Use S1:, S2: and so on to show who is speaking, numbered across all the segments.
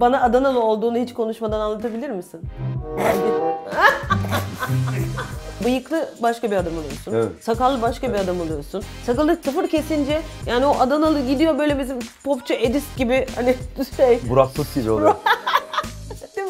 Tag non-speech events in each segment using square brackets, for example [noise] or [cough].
S1: Bana Adanalı olduğunu hiç konuşmadan anlatabilir misin? [laughs] Bıyıklı başka bir adam oluyorsun. Evet. Sakallı başka bir adam oluyorsun. Sakalı sıfır kesince yani o Adanalı gidiyor böyle bizim popçu Edis gibi hani [laughs] şey.
S2: Burak Tut gibi oluyor. [laughs]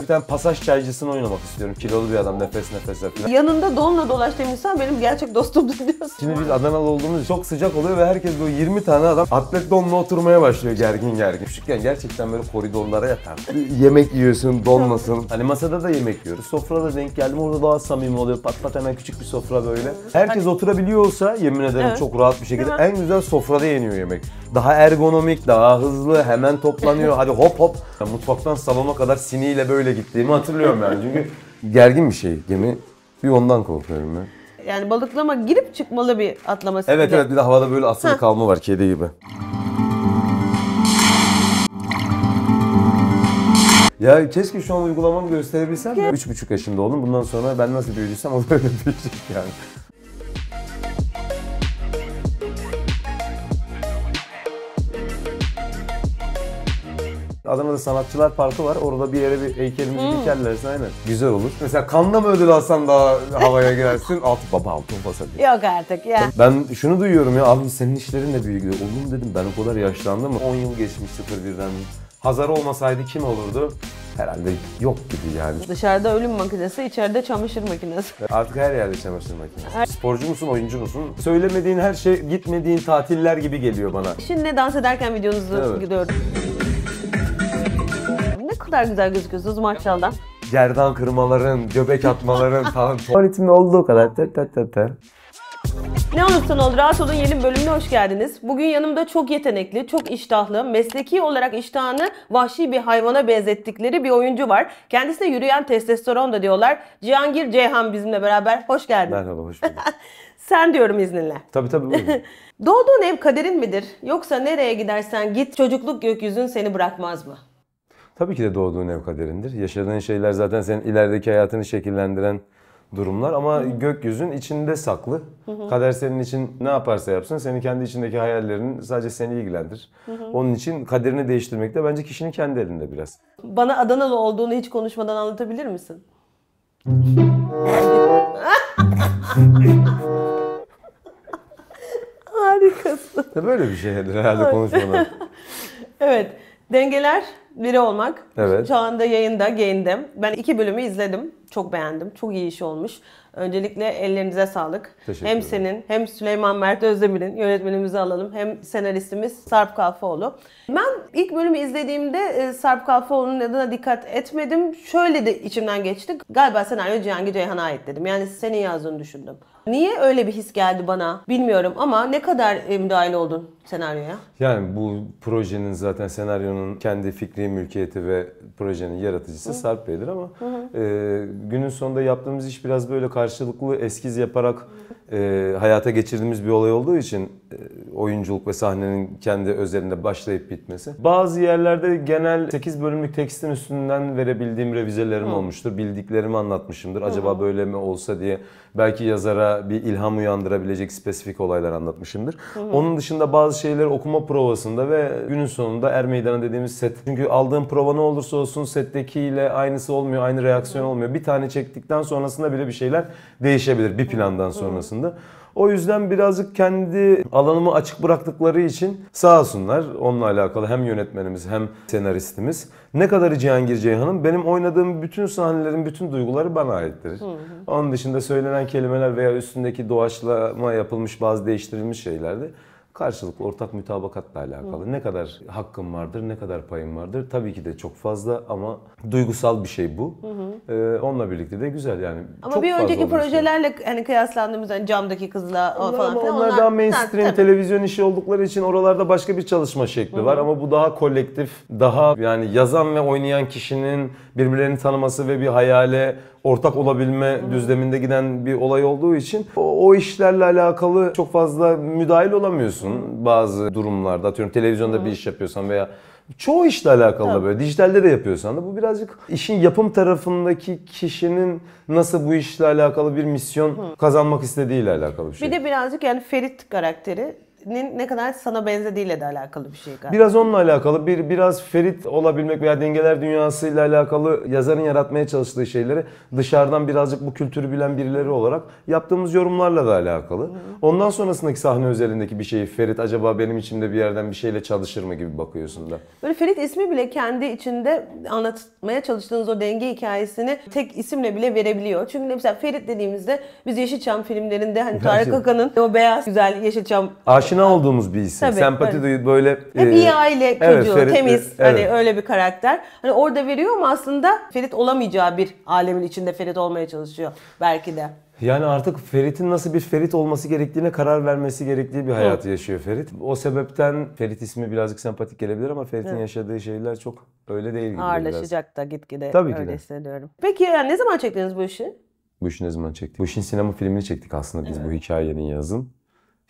S2: Bir tane pasaj çaycısını oynamak istiyorum. Kilolu bir adam nefes nefese falan.
S1: Yanında donla dolaştığım insan benim gerçek dostumdu diyorsun.
S2: Şimdi biz Adanalı olduğumuz çok sıcak oluyor ve herkes böyle 20 tane adam atlet donla oturmaya başlıyor gergin gergin. Küçükken gerçekten böyle koridorlara yatardım. yemek yiyorsun donlasın. Hani masada da yemek yiyoruz. Sofrada denk geldim orada daha samimi oluyor. Pat pat hemen küçük bir sofra böyle. Herkes oturabiliyor olsa yemin ederim Evet. çok rahat bir şekilde en güzel sofrada yeniyor yemek daha ergonomik, daha hızlı, hemen toplanıyor. Hadi hop hop. Yani mutfaktan salona kadar siniyle böyle gittiğimi hatırlıyorum yani. Çünkü gergin bir şey gemi. Bir ondan korkuyorum ben.
S1: Yani balıklama girip çıkmalı bir atlama stili. Evet evet bir de
S2: havada böyle asılı kalma var kedi gibi. Ya keşke şu an uygulamamı gösterebilsem de. Üç buçuk yaşında oldum. Bundan sonra ben nasıl büyüdüysem o da öyle büyüyecek yani. Adana'da Sanatçılar Parkı var. Orada bir yere bir heykelimizi hmm. dikerlersin aynen. Güzel olur. Mesela kanla mı ödül alsan daha havaya girersin. Altı baba altın pasa
S1: diye. Yok artık ya.
S2: Ben şunu duyuyorum ya abi senin işlerin de büyük. Oğlum dedim ben o kadar yaşlandım mı? 10 yıl geçmiş 01'den. Hazar olmasaydı kim olurdu? herhalde yok gibi yani.
S1: Dışarıda ölüm makinesi, içeride çamaşır makinesi. [laughs]
S2: Artık her yerde çamaşır makinesi. Her... Sporcu musun, oyuncu musun? Söylemediğin her şey, gitmediğin tatiller gibi geliyor bana.
S1: Şimdi dans ederken videonuzu evet. gördüm kadar güzel gözüküyorsunuz maşallah.
S2: Gerdan kırmaların, göbek atmaların falan. Tuvaletimde olduğu kadar. Tır tır tır tır.
S1: Ne olursan ol rahat olun yeni bölümüne hoş geldiniz. Bugün yanımda çok yetenekli, çok iştahlı, mesleki olarak iştahını vahşi bir hayvana benzettikleri bir oyuncu var. Kendisine yürüyen testosteron da diyorlar. Cihangir Ceyhan bizimle beraber. Hoş geldin. Merhaba, hoş bulduk. [laughs] Sen diyorum izninle. Tabii tabii. [laughs] Doğduğun ev kaderin midir? Yoksa nereye gidersen git çocukluk gökyüzün seni bırakmaz mı? Tabii ki
S2: de doğduğun ev kaderindir. Yaşadığın şeyler zaten senin ilerideki hayatını şekillendiren durumlar ama Hı. gökyüzün içinde saklı. Hı hı. Kader senin için ne yaparsa yapsın seni kendi içindeki hayallerin sadece seni ilgilendirir. Hı hı. Onun için kaderini değiştirmek de bence kişinin kendi elinde biraz.
S1: Bana Adanalı olduğunu hiç konuşmadan anlatabilir misin? [laughs] Harikasın.
S2: Böyle bir şey herhalde konuşmadan.
S1: [laughs] evet. Dengeler biri olmak. Evet. Şu anda yayında, gain'dim. Ben iki bölümü izledim. Çok beğendim. Çok iyi iş olmuş. Öncelikle ellerinize sağlık. Teşekkür hem senin hem Süleyman Mert Özdemir'in yönetmenimizi alalım. Hem senaristimiz Sarp Kalfaoğlu. Ben ilk bölümü izlediğimde e, Sarp Kalfaoğlu'nun adına dikkat etmedim. Şöyle de içimden geçti. Galiba senaryo Cihangir Ceyhan'a ait dedim. Yani senin yazdığını düşündüm. Niye öyle bir his geldi bana bilmiyorum ama ne kadar e, müdahil oldun senaryoya?
S2: Yani bu projenin zaten senaryonun kendi fikri mülkiyeti ve projenin yaratıcısı Hı. Sarp Bey'dir ama hı hı. E, günün sonunda yaptığımız iş biraz böyle karşılıklı eskiz yaparak e, hayata geçirdiğimiz bir olay olduğu için e, oyunculuk ve sahnenin kendi özelinde başlayıp bitmesi. Bazı yerlerde genel 8 bölümlük tekstin üstünden verebildiğim revizelerim Hı. olmuştur. Bildiklerimi anlatmışımdır. Acaba böyle mi olsa diye belki yazara bir ilham uyandırabilecek spesifik olaylar anlatmışımdır. Hı. Onun dışında bazı şeyleri okuma provasında ve günün sonunda er meydana dediğimiz set. Çünkü aldığım prova ne olursa olsun settekiyle aynısı olmuyor, aynı reaksiyon olmuyor. Bir tane çektikten sonrasında bile bir şeyler değişebilir bir plandan sonrasında. Hı. O yüzden birazcık kendi alanımı açık bıraktıkları için sağ olsunlar onunla alakalı hem yönetmenimiz hem senaristimiz. Ne kadar Cihangir Ceyhan'ın benim oynadığım bütün sahnelerin bütün duyguları bana aittir. Hı hı. Onun dışında söylenen kelimeler veya üstündeki doğaçlama yapılmış bazı değiştirilmiş şeylerde Karşılıklı ortak mütabakatla alakalı. Hı. Ne kadar hakkım vardır, ne kadar payım vardır. Tabii ki de çok fazla ama duygusal bir şey bu. Hı hı. Ee, onunla birlikte de güzel yani. Ama çok bir fazla önceki projelerle
S1: şey. hani kıyaslandığımızda hani camdaki kızla onlar, falan filan. Onlar, onlar daha mainstream tabii.
S2: televizyon işi oldukları için oralarda başka bir çalışma şekli hı hı. var ama bu daha kolektif, daha yani yazan ve oynayan kişinin birbirlerini tanıması ve bir hayale ortak olabilme düzleminde giden bir olay olduğu için o, o işlerle alakalı çok fazla müdahil olamıyorsun bazı durumlarda. Atıyorum televizyonda bir iş yapıyorsan veya çoğu işle alakalı da böyle dijitalde de yapıyorsan da bu birazcık işin yapım tarafındaki kişinin nasıl bu işle alakalı bir misyon kazanmak istediğiyle alakalı bir şey.
S1: Bir de birazcık yani Ferit karakteri karakterinin ne kadar sana benzediğiyle de alakalı bir şey galiba. Biraz
S2: onunla alakalı, bir biraz Ferit olabilmek veya dengeler dünyasıyla alakalı yazarın yaratmaya çalıştığı şeyleri dışarıdan birazcık bu kültürü bilen birileri olarak yaptığımız yorumlarla da alakalı. Hı. Ondan sonrasındaki sahne özelindeki bir şeyi Ferit acaba benim içimde bir yerden bir şeyle çalışır mı gibi bakıyorsun da.
S1: Böyle Ferit ismi bile kendi içinde anlatmaya çalıştığınız o denge hikayesini tek isimle bile verebiliyor. Çünkü mesela Ferit dediğimizde biz Yeşilçam filmlerinde hani Tarık Akan'ın o beyaz güzel Yeşilçam
S2: Aşık aşina olduğumuz bir isim. Tabii, Sempati duyu böyle hep e, iyi aile çocuğu, e, hani evet, temiz evet. hani
S1: öyle bir karakter. Hani orada veriyor ama aslında Ferit olamayacağı bir alemin içinde Ferit olmaya çalışıyor belki de.
S2: Yani artık Ferit'in nasıl bir Ferit olması gerektiğine karar vermesi gerektiği bir hayatı Hı. yaşıyor Ferit. O sebepten Ferit ismi birazcık sempatik gelebilir ama Ferit'in Hı. yaşadığı şeyler çok öyle değil gibi. Ağırlaşacak da gitgide Tabii öyle ki de. hissediyorum.
S1: Peki yani ne zaman çektiniz bu işi?
S2: Bu işi ne zaman çektik? Bu işin sinema filmini çektik aslında biz evet. bu hikayenin yazın.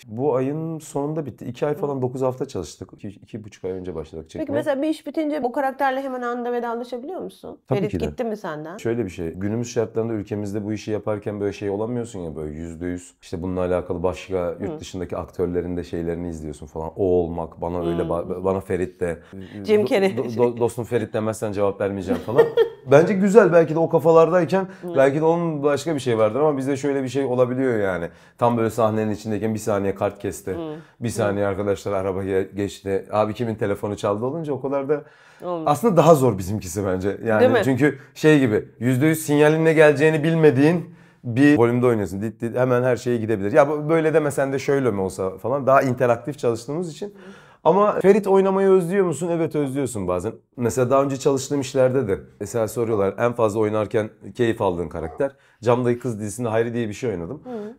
S2: Bu ayın sonunda bitti. İki ay falan dokuz hafta çalıştık. İki, iki buçuk ay önce başladık çekmeye. Peki mesela
S1: bir iş bitince bu karakterle hemen anında vedalaşabiliyor musun? Tabii Ferit ki de. gitti mi senden?
S2: Şöyle bir şey. Günümüz şartlarında ülkemizde bu işi yaparken böyle şey olamıyorsun ya böyle yüzde yüz. İşte bununla alakalı başka yurt dışındaki aktörlerin de şeylerini izliyorsun falan. O olmak, bana öyle, ba- hmm. bana Ferit de. Jim Carrey. Do- do- dostum Ferit demezsen cevap vermeyeceğim falan. [laughs] Bence güzel. Belki de o kafalardayken belki de onun başka bir şey vardır ama bizde şöyle bir şey olabiliyor yani. Tam böyle sahnenin içindeyken bir saniye saniye kart kesti. Hmm. Bir saniye hmm. arkadaşlar araba geçti. Abi kimin telefonu çaldı olunca o kadar da Olmaz. aslında daha zor bizimkisi bence. Yani çünkü şey gibi %100 sinyalin ne geleceğini bilmediğin bir volümde oynuyorsun. Dit dit hemen her şeye gidebilir. Ya böyle demesen de şöyle mi olsa falan daha interaktif çalıştığımız için ama Ferit oynamayı özlüyor musun? Evet özlüyorsun bazen. Mesela daha önce çalıştığım işlerde de mesela soruyorlar en fazla oynarken keyif aldığın karakter. Camdaki Kız dizisinde Hayri diye bir şey oynadım. Hı.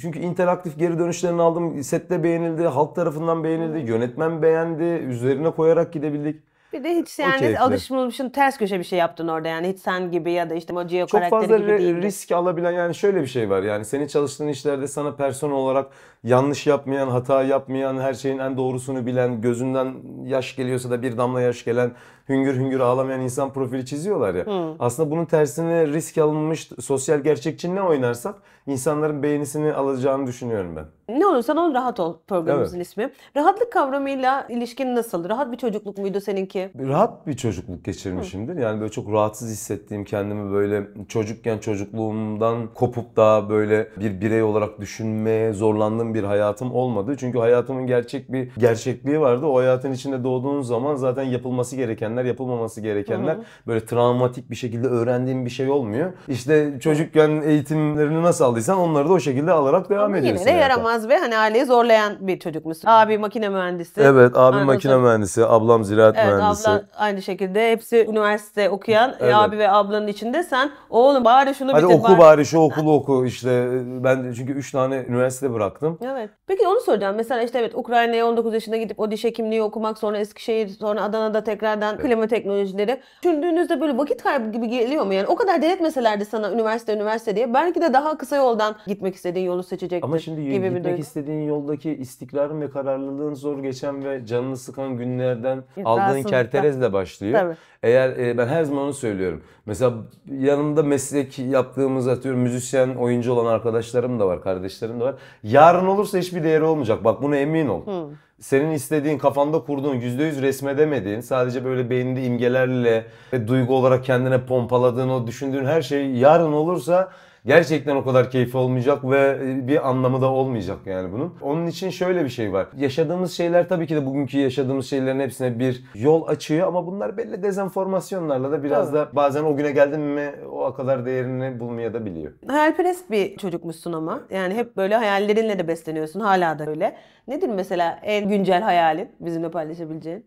S2: Çünkü interaktif geri dönüşlerini aldım. Sette beğenildi, halk tarafından beğenildi, yönetmen beğendi, üzerine koyarak gidebildik.
S1: Bir de hiç yani alışmışın ters köşe bir şey yaptın orada yani. Hiç sen gibi ya da işte Mojo karakteri fazla gibi değil. Çok
S2: fazla risk alabilen yani şöyle bir şey var. Yani senin çalıştığın işlerde sana person olarak yanlış yapmayan, hata yapmayan, her şeyin en doğrusunu bilen, gözünden yaş geliyorsa da bir damla yaş gelen hüngür hüngür ağlamayan insan profili çiziyorlar ya. Hı. Aslında bunun tersine risk alınmış sosyal gerçekçi ne oynarsak insanların beğenisini alacağını düşünüyorum ben.
S1: Ne olursan ol rahat ol programımızın evet. ismi. Rahatlık kavramıyla ilişkin nasıl? Rahat bir çocukluk muydu seninki?
S2: Rahat bir çocukluk geçirmişimdir. Yani böyle çok rahatsız hissettiğim kendimi böyle çocukken çocukluğumdan kopup daha böyle bir birey olarak düşünmeye zorlandığım bir hayatım olmadı. Çünkü hayatımın gerçek bir gerçekliği vardı. O hayatın içinde doğduğun zaman zaten yapılması gereken gerekenler, yapılmaması gerekenler. Hı hı. Böyle travmatik bir şekilde öğrendiğim bir şey olmuyor. İşte çocukken eğitimlerini nasıl aldıysan onları da o şekilde alarak devam Ama ediyorsun. Yine de yaramaz
S1: ve hani aileyi zorlayan bir çocuk musun? Abi makine mühendisi. Evet abim makine
S2: mühendisi, ablam ziraat evet, mühendisi. Evet ablam
S1: aynı şekilde hepsi üniversite okuyan e, evet. abi ve ablanın içinde sen oğlum bari şunu Hadi bitir. Hadi oku bari,
S2: bari şu okulu [laughs] oku işte. E, ben çünkü 3 tane üniversite bıraktım.
S1: Evet. Peki onu soracağım. Mesela işte evet Ukrayna'ya 19 yaşında gidip o diş hekimliği okumak sonra Eskişehir sonra Adana'da tekrardan klima teknolojileri. Düşündüğünüzde böyle vakit kaybı gibi geliyor mu yani? O kadar denetmeselerdi sana üniversite üniversite diye belki de daha kısa yoldan gitmek istediğin yolu seçecektin. Ama şimdi gibi gitmek bir duygu.
S2: istediğin yoldaki istikrarın ve kararlılığın zor geçen ve canını sıkan günlerden İddiasını aldığın kerterezle başlıyor. Tabii. Eğer e, ben her zaman onu söylüyorum. Mesela yanımda meslek yaptığımız atıyorum müzisyen, oyuncu olan arkadaşlarım da var, kardeşlerim de var. Yarın olursa hiçbir değeri olmayacak. Bak buna emin ol. Hmm senin istediğin kafanda kurduğun %100 resmedemediğin sadece böyle beyninde imgelerle ve duygu olarak kendine pompaladığın o düşündüğün her şey yarın olursa gerçekten o kadar keyif olmayacak ve e, bir anlamı da olmayacak yani bunun. Onun için şöyle bir şey var. Yaşadığımız şeyler tabii ki de bugünkü yaşadığımız şeylerin hepsine bir yol açıyor ama bunlar belli dezenformasyonlarla da biraz Tabii. da bazen o güne geldim mi o kadar değerini bulmaya da biliyor.
S1: Hayalperest bir çocukmuşsun ama. Yani hep böyle hayallerinle de besleniyorsun. Hala da öyle. Nedir mesela en güncel hayalin bizimle paylaşabileceğin?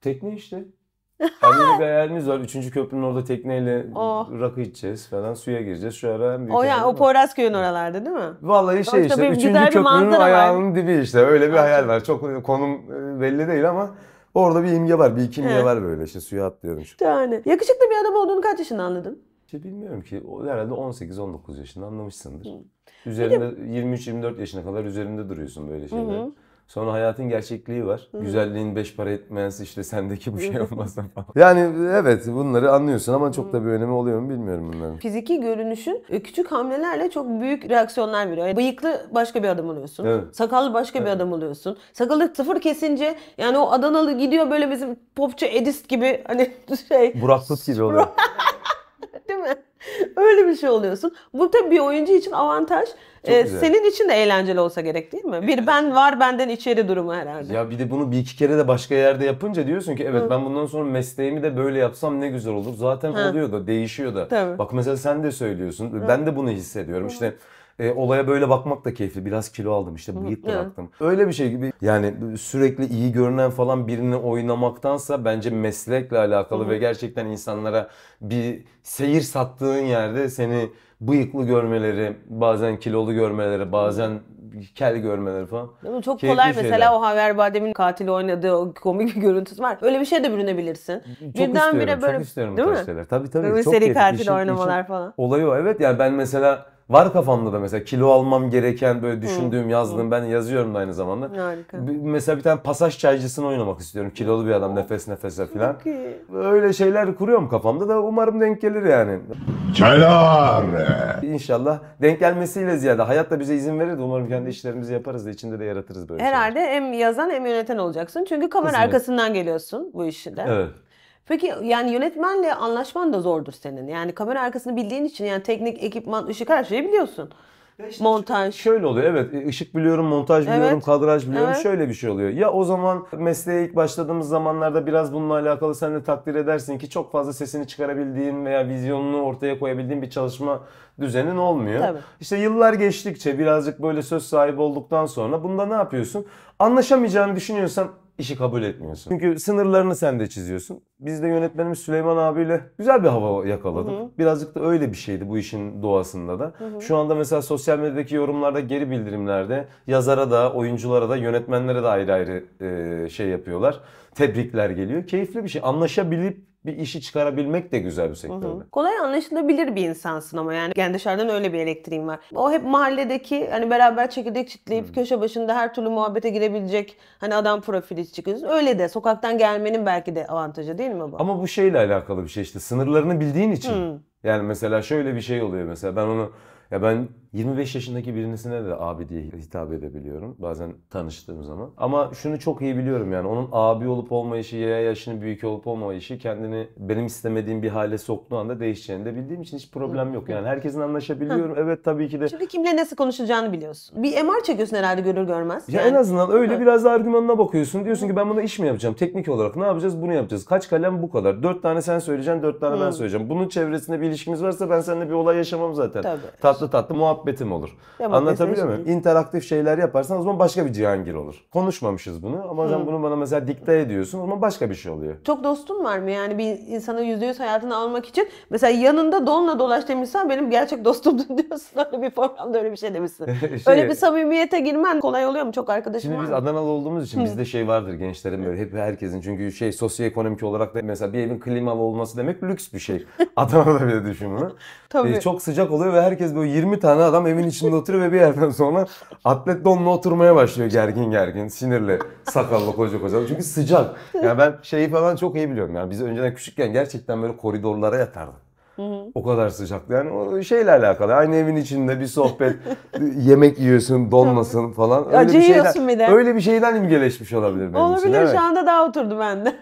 S2: Tekne işte. [laughs] Hani bir hayalimiz var. Üçüncü köprünün orada tekneyle oh. rakı içeceğiz falan. Suya gireceğiz. Şu ara en büyük O yani o
S1: Poyraz köyün oralarda değil mi?
S2: Vallahi şey Sonuçta işte. Üçüncü köprünün ayağının dibi işte. Öyle bir hayal var. Çok konum e, belli değil ama orada bir imge var. Bir iki imge var böyle işte. Suya atlıyorum şu.
S1: Yani. Yakışıklı bir adam olduğunu kaç yaşında anladın?
S2: İşte bilmiyorum ki. Herhalde 18-19 yaşında anlamışsındır.
S1: Hı.
S2: Üzerinde 23-24 yaşına kadar üzerinde duruyorsun böyle şeyler. Hı hı. Sonra hayatın gerçekliği var. Hı. Güzelliğin beş para etmez işte sendeki bu şey [laughs] olmasa falan. yani evet bunları anlıyorsun ama çok da bir önemi oluyor mu bilmiyorum bunların.
S1: Fiziki görünüşün e, küçük hamlelerle çok büyük reaksiyonlar veriyor. Yani bıyıklı başka bir adam oluyorsun. Evet. Sakallı başka evet. bir adam oluyorsun. Sakalı sıfır kesince yani o Adanalı gidiyor böyle bizim popçu Edis gibi hani [laughs] şey.
S2: Burak Tut gibi oluyor. [laughs]
S1: [laughs] Değil mi? Öyle bir şey oluyorsun. Bu tabii bir oyuncu için avantaj. ee, senin için de eğlenceli olsa gerek değil mi? Evet. Bir ben var benden içeri durumu herhalde. Ya
S2: bir de bunu bir iki kere de başka yerde yapınca diyorsun ki evet Hı. ben bundan sonra mesleğimi de böyle yapsam ne güzel olur. Zaten Hı. oluyor da değişiyor da. Tabii. Bak mesela sen de söylüyorsun. Hı. Ben de bunu hissediyorum. Hı. İşte e, olaya böyle bakmak da keyifli. Biraz kilo aldım işte bıyık bıraktım. Öyle bir şey gibi yani sürekli iyi görünen falan birini oynamaktansa bence meslekle alakalı hı ve gerçekten insanlara bir seyir sattığın yerde seni bıyıklı görmeleri, bazen kilolu görmeleri, bazen kel görmeleri falan.
S1: Değil mi? Çok Keyifli kolay şeyler. mesela o Haver Badem'in katili oynadığı o komik bir görüntüsü var. Öyle bir şey de bürünebilirsin. Çok Birden istiyorum, bire böyle, çok istiyorum değil bu mi? şeyler. Tabii tabii. Böyle çok seri katil şey- şey oynamalar falan.
S2: Olayı o evet yani ben mesela Var kafamda da mesela kilo almam gereken böyle düşündüğüm, hmm. yazdığım ben yazıyorum da aynı zamanda. Harika. mesela bir tane pasaj çaycısını oynamak istiyorum. Kilolu bir adam nefes nefese falan. Öyle şeyler kuruyorum kafamda da umarım denk gelir yani. Çaylar. İnşallah denk gelmesiyle ziyade hayat da bize izin verir de umarım kendi işlerimizi yaparız da içinde de yaratırız böyle
S1: Herhalde şeyler. hem yazan hem yöneten olacaksın. Çünkü kamera Kısmet. arkasından geliyorsun bu işi de. Evet. Peki yani yönetmenle anlaşman da zordur senin. Yani kamera arkasını bildiğin için yani teknik, ekipman, ışık her şeyi biliyorsun.
S2: Işte montaj. Şöyle oluyor evet Işık e, biliyorum, montaj biliyorum, evet. kadraj biliyorum. Evet. Şöyle bir şey oluyor. Ya o zaman mesleğe ilk başladığımız zamanlarda biraz bununla alakalı sen de takdir edersin ki çok fazla sesini çıkarabildiğin veya vizyonunu ortaya koyabildiğin bir çalışma düzenin olmuyor. Tabii. İşte yıllar geçtikçe birazcık böyle söz sahibi olduktan sonra bunda ne yapıyorsun? Anlaşamayacağını düşünüyorsan işi kabul etmiyorsun. Çünkü sınırlarını sen de çiziyorsun. Biz de yönetmenimiz Süleyman abiyle güzel bir hava yakaladık. Hı hı. Birazcık da öyle bir şeydi bu işin doğasında da. Hı hı. Şu anda mesela sosyal medyadaki yorumlarda, geri bildirimlerde yazara da, oyunculara da, yönetmenlere de ayrı ayrı e, şey yapıyorlar. Tebrikler geliyor. Keyifli bir şey. Anlaşabilip bir işi çıkarabilmek de güzel bir sektörde. Hı hı.
S1: Kolay anlaşılabilir bir insansın ama yani. Yani dışarıdan öyle bir elektriğin var. O hep mahalledeki hani beraber çekirdek çitleyip hı. köşe başında her türlü muhabbete girebilecek hani adam profili çıkıyorsun. Öyle de sokaktan gelmenin belki de avantajı değil mi bu?
S2: Ama bu şeyle alakalı bir şey işte sınırlarını bildiğin için. Hı. Yani mesela şöyle bir şey oluyor mesela ben onu ya ben 25 yaşındaki birisine de abi diye hitap edebiliyorum. Bazen tanıştığım zaman. Ama şunu çok iyi biliyorum yani onun abi olup olmayışı ya yaşının büyük olup olmayışı kendini benim istemediğim bir hale soktuğu anda değişeceğini de bildiğim için hiç problem yok. Yani herkesin anlaşabiliyorum. evet tabii ki de. şimdi
S1: kimle nasıl konuşacağını biliyorsun. Bir MR çekiyorsun herhalde görür görmez. Ya yani. en
S2: azından öyle biraz da argümanına bakıyorsun. Diyorsun ki ben buna iş mi yapacağım? Teknik olarak ne yapacağız? Bunu yapacağız. Kaç kalem bu kadar. Dört tane sen söyleyeceksin, dört tane ben söyleyeceğim. Bunun çevresinde bir ilişkimiz varsa ben seninle bir olay yaşamam zaten. Tabii. Tatlı tatlı muhabbet muhabbetim olur.
S1: Ya, Anlatabiliyor muyum? Şey...
S2: İnteraktif şeyler yaparsan o zaman başka bir Cihangir olur. Konuşmamışız bunu ama hocam bunu bana mesela dikte ediyorsun o zaman başka bir şey oluyor.
S1: Çok dostun var mı yani bir insanın %100 hayatını almak için? Mesela yanında donla dolaştığım insan benim gerçek dostumdur [laughs] diyorsun. Öyle bir programda öyle bir şey demişsin. [laughs] şey, öyle bir samimiyete girmen kolay oluyor mu? Çok arkadaşım Şimdi var. biz
S2: Adanalı olduğumuz için bizde şey vardır gençlerin böyle hep herkesin çünkü şey sosyoekonomik olarak da mesela bir evin klimalı olması demek lüks bir şey. [laughs] Adana'da bile düşün bunu. Tabii. E, çok sıcak oluyor ve herkes böyle 20 tane adam evin içinde [laughs] oturuyor ve bir yerden sonra atlet donla oturmaya başlıyor gergin gergin, sinirli, sakallı koca koca. Çünkü sıcak. Yani ben şeyi falan çok iyi biliyorum. Yani biz önceden küçükken gerçekten böyle koridorlara yatardık. Hı hı. O kadar sıcak. Yani o şeyle alakalı. Aynı evin içinde bir sohbet, [laughs] yemek yiyorsun, donmasın falan. Öyle Acı bir şeyden, bir de. Öyle bir şeyden imgeleşmiş olabilir benim olabilir, için. Şu anda
S1: daha oturdu bende.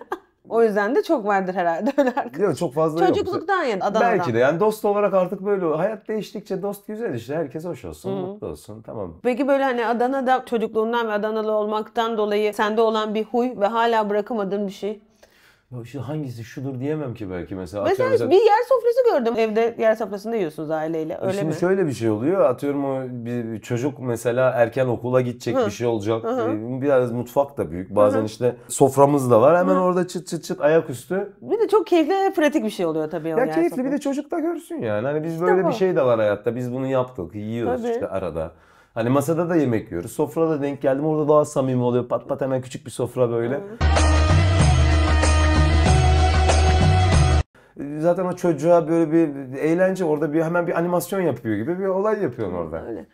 S1: O yüzden de çok vardır herhalde öyle arkadaş. Yok çok fazla Çocukluktan yok. yani Adana'dan. Belki de
S2: yani dost olarak artık böyle hayat değiştikçe dost güzel işte herkes hoş olsun hı mutlu olsun tamam.
S1: Peki böyle hani Adana'da çocukluğundan ve Adanalı olmaktan dolayı sende olan bir huy ve hala bırakamadığın bir şey?
S2: Ya hangisi şudur diyemem ki belki mesela. Mesela, mesela bir
S1: yer sofrası gördüm. Evde yer sofrasında yiyorsunuz aileyle. E öyle Şimdi mi?
S2: şöyle bir şey oluyor. Atıyorum o bir çocuk mesela erken okula gidecek Hı. bir şey olacak. Hı e, Biraz mutfak da büyük. Bazen Hı işte soframız da var. Hemen Hı orada çıt çıt çıt ayaküstü.
S1: Bir de çok keyifli ve pratik bir şey oluyor tabii. Ya keyifli sofrası. bir de çocuk da görsün
S2: yani. Hani biz işte böyle bu. bir şey de var hayatta. Biz bunu yaptık. Yiyoruz tabii. işte arada. Hani masada da yemek yiyoruz. Sofrada denk geldim. Orada daha samimi oluyor. Pat pat hemen küçük bir sofra böyle. -hı. zaten o çocuğa böyle bir eğlence orada bir hemen bir animasyon yapıyor gibi bir olay yapıyorsun orada. Öyle.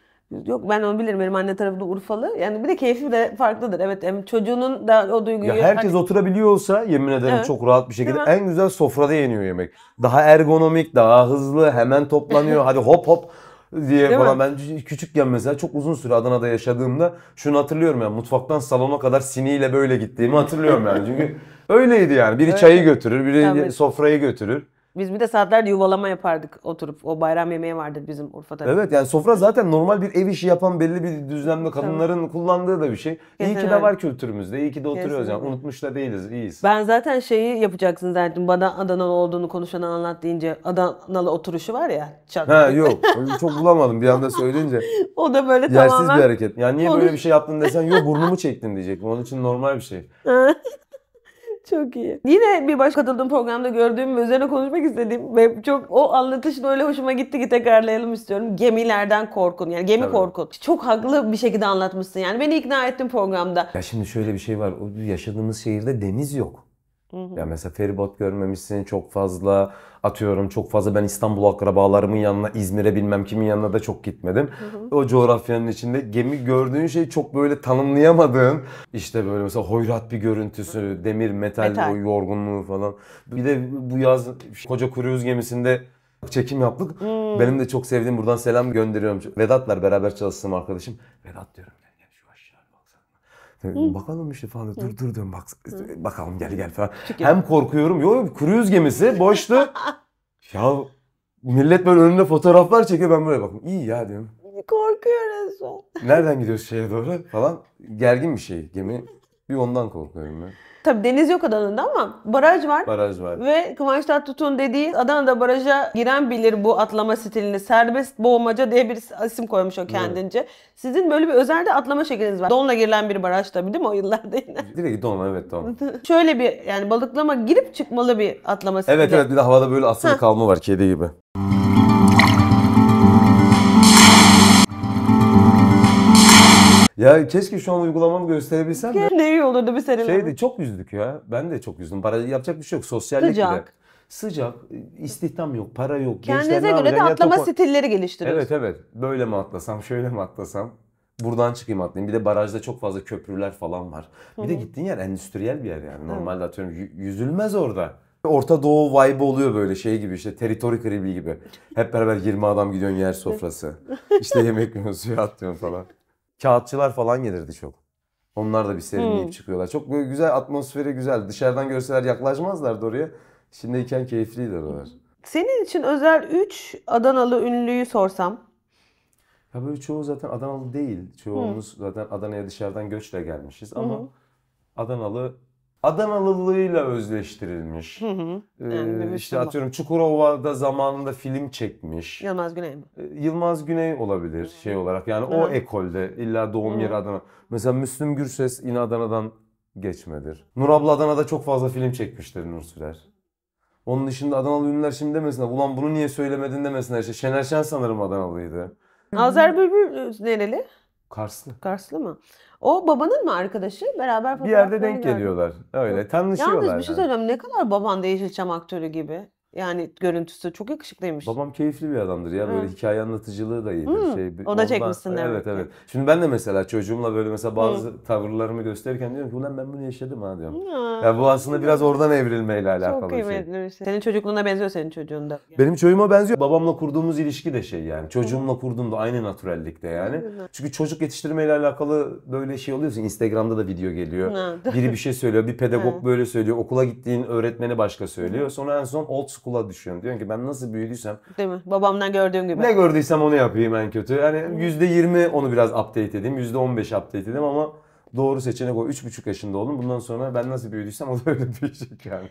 S1: Yok ben onu bilirim. Benim anne tarafı da Urfalı. Yani bir de keyfi de farklıdır. Evet yani çocuğunun da o duyguyu... Ya herkes hani...
S2: oturabiliyor olsa yemin ederim evet. çok rahat bir şekilde Hemen. en güzel sofrada yeniyor yemek. Daha ergonomik, daha hızlı, hemen toplanıyor. Hadi hop hop diye Değil falan. Mi? Ben küçükken mesela çok uzun süre Adana'da yaşadığımda şunu hatırlıyorum yani mutfaktan salona kadar siniyle böyle gittiğimi hatırlıyorum yani. Çünkü Öyleydi yani. Biri Öyle. çayı götürür, biri Tabii. sofrayı götürür.
S1: Biz bir de saatlerce yuvalama yapardık oturup. O bayram yemeği vardı bizim Urfa'da. Evet
S2: yani sofra zaten normal bir ev işi yapan belli bir düzlemde kadınların Tabii. kullandığı da bir şey. Kesin iyi ki de var kültürümüzde. iyi ki de oturuyoruz Kesin yani. Unutmuş da değiliz. iyiyiz.
S1: Ben zaten şeyi yapacaksın zaten. Bana Adanalı olduğunu konuşana anlat deyince Adanalı oturuşu var ya. Çak. Ha yok.
S2: Çok bulamadım bir anda söyleyince.
S1: [laughs] o da böyle Yersiz tamamen. Yersiz bir hareket.
S2: Yani niye böyle bir şey yaptın desen yok burnumu çektin diyecek. Onun için normal bir şey.
S1: Çok iyi. Yine bir başka katıldığım programda gördüğüm ve üzerine konuşmak istediğim ve çok o anlatışın öyle hoşuma gitti ki tekrarlayalım istiyorum. Gemilerden korkun. Yani gemi Tabii. korkun. Çok haklı bir şekilde anlatmışsın yani. Beni ikna ettin programda.
S2: Ya şimdi şöyle bir şey var. O yaşadığımız şehirde deniz yok. Hı hı. Ya mesela feribot görmemişsin çok fazla atıyorum çok fazla ben İstanbul akrabalarımın yanına İzmir'e bilmem kimin yanına da çok gitmedim. Hı hı. O coğrafyanın içinde gemi gördüğün şeyi çok böyle tanımlayamadığın işte böyle mesela hoyrat bir görüntüsü, demir, metal, metal. O yorgunluğu falan. Bir de bu yaz koca kuruyuz gemisinde çekim yaptık. Hmm. Benim de çok sevdiğim buradan selam gönderiyorum. Vedat'lar beraber çalıştığım arkadaşım. Vedat diyorum Bakalım işte falan dur dur dur bak bakalım gel gel falan. Çünkü... Hem korkuyorum. Yok kruz gemisi boştu. [laughs] ya millet böyle önünde fotoğraflar çekiyor ben böyle bakıyorum. İyi ya diyorum.
S1: Korkuyoruz.
S2: Nereden gidiyoruz şeye doğru falan. Gergin bir şey gemi. Bir ondan
S1: korkuyorum ben. Tabii deniz yok Adana'da ama baraj var. Baraj var. Ve Kıvanç Tatlıtuğ'un dediği Adana'da baraja giren bilir bu atlama stilini. Serbest boğmaca diye bir isim koymuş o kendince. Evet. Sizin böyle bir özel de atlama şekliniz var. Donla girilen bir baraj tabii değil mi o yıllarda yine? [laughs]
S2: Direkt donla evet don.
S1: [laughs] Şöyle bir yani balıklama girip çıkmalı bir atlama stili. Evet evet bir de havada böyle asılı
S2: kalma var kedi gibi. Ya keşke şu an uygulamamı gösterebilsem de.
S1: Ne iyi olurdu bir seninle. Şeydi
S2: çok üzdük ya. Ben de çok üzdüm. Para yapacak bir şey yok. Sosyallik Sıcak. bile. Sıcak. İstihdam yok, para yok. Kendinize göre de yapacaksın? atlama topa-
S1: stilleri geliştiriyorsunuz.
S2: Evet evet. Böyle mi atlasam, şöyle mi atlasam? Buradan çıkayım atlayayım. Bir de barajda çok fazla köprüler falan var. Bir de gittiğin yer endüstriyel bir yer yani. Normalde atıyorum yüzülmez orada. Orta Doğu vibe oluyor böyle şey gibi işte territory kribi gibi. Hep beraber 20 adam gidiyorsun yer sofrası. İşte yemek yiyorsun, suya atlıyorsun falan kağıtçılar falan gelirdi çok. Onlar da bir serinleyip hmm. çıkıyorlar. Çok böyle güzel atmosferi güzel. Dışarıdan görseler yaklaşmazlardı oraya. Şimdiyken keyifliydi oralar.
S1: Senin için özel 3 Adanalı ünlüyü sorsam.
S2: Ya böyle çoğu zaten Adanalı değil. Çoğumuz Hı. Hmm. zaten Adana'ya dışarıdan göçle gelmişiz ama Hı. Adanalı Adanalılığıyla özleştirilmiş.
S1: Hı hı. Ee, yani atıyorum
S2: Çukurova'da zamanında film çekmiş. Yılmaz Güney mi? Ee, Yılmaz Güney olabilir hı. şey olarak. Yani hı. o ekolde illa doğum hı. yeri Adana. Mesela Müslüm Gürses yine Adana'dan geçmedir. Nur abla Adana'da çok fazla film çekmiştir Nur Sürer. Onun dışında Adanalı ünlüler şimdi demesinler. Ulan bunu niye söylemedin demesinler. İşte Şener Şen sanırım Adanalıydı.
S1: Azer Bülbül e, nereli? Karslı. Karslı mı? O babanın mı arkadaşı? Beraber Bir yerde denk gördüm.
S2: geliyorlar. Öyle tanışıyorlar. Yalnız bir şey
S1: yani. Ne kadar baban da Yeşilçam aktörü gibi. Yani
S2: görüntüsü çok yakışıklıymış. Babam keyifli bir adamdır ya. Böyle Hı. hikaye anlatıcılığı da iyi. Hı. Şey, Ona ondan- çekmişsin Evet ki. evet. Şimdi ben de mesela çocuğumla böyle mesela bazı tavırlarımı gösterirken diyorum ki ulan ben bunu yaşadım ha diyorum. Ya, Ya bu aslında biraz oradan evrilmeyle alakalı çok bir şey. kıymetli
S1: bir şey. Senin çocukluğuna benziyor senin çocuğun da.
S2: Benim çocuğuma benziyor. Babamla kurduğumuz ilişki de şey yani. Çocuğumla kurduğum da aynı natürellikte yani. Aynen. Çünkü çocuk yetiştirmeyle alakalı böyle şey oluyorsun. Instagram'da da video geliyor. Ha, Biri bir şey söylüyor. Bir pedagog Evet. böyle söylüyor. Okula gittiğin öğretmeni başka söylüyor. Sonra en son old kula düşüyorum Diyorsun ki ben nasıl büyüdüysem.
S1: Değil mi? Babamdan gördüğüm gibi. Ne gördüysem
S2: onu yapayım en kötü. Yani %20 onu biraz update edeyim. %15 update edeyim ama doğru seçenek o. 3,5 yaşında oldum. Bundan sonra ben nasıl büyüdüysem o da öyle [laughs] büyüyecek yani.